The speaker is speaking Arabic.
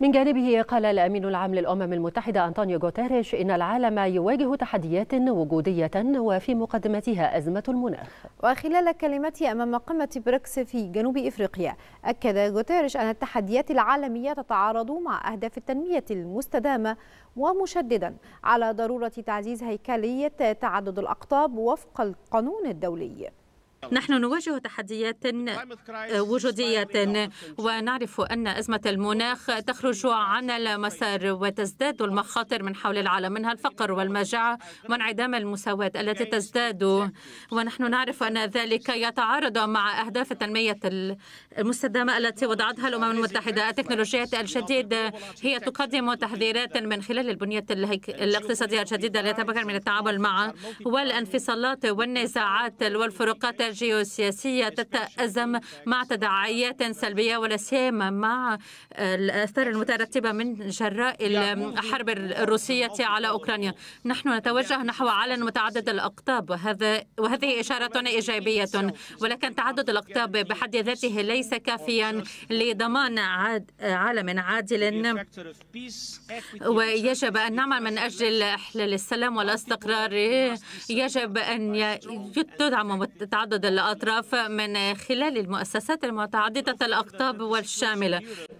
من جانبه قال الأمين العام للأمم المتحدة أنطونيو غوتيريش إن العالم يواجه تحديات وجودية وفي مقدمتها أزمة المناخ وخلال كلمته أمام قمة بريكس في جنوب إفريقيا أكد غوتيريش أن التحديات العالمية تتعارض مع أهداف التنمية المستدامة ومشددا على ضرورة تعزيز هيكلية تعدد الأقطاب وفق القانون الدولي نحن نواجه تحديات آه، وجودية ونعرف أن أزمة المناخ تخرج عن المسار وتزداد المخاطر من حول العالم منها الفقر والمجاعة وانعدام المساواة التي تزداد ونحن نعرف أن ذلك يتعارض مع أهداف التنمية المستدامة التي وضعتها الأمم المتحدة التكنولوجيات الجديدة هي تقدم تحذيرات من خلال البنية الاقتصادية الجديدة التي تمكن من التعامل مع والانفصالات والنزاعات والفروقات جيوسياسية تتأزم مع تداعيات سلبية ولا سيما مع الآثار المترتبة من جراء الحرب الروسية على أوكرانيا نحن نتوجه نحو عالم متعدد الأقطاب وهذا وهذه إشارة إيجابية ولكن تعدد الأقطاب بحد ذاته ليس كافيا لضمان عاد عالم عادل ويجب أن نعمل من أجل إحلال السلام والاستقرار يجب أن تدعم تعدد ضد الأطراف من خلال المؤسسات المتعددة الأقطاب والشاملة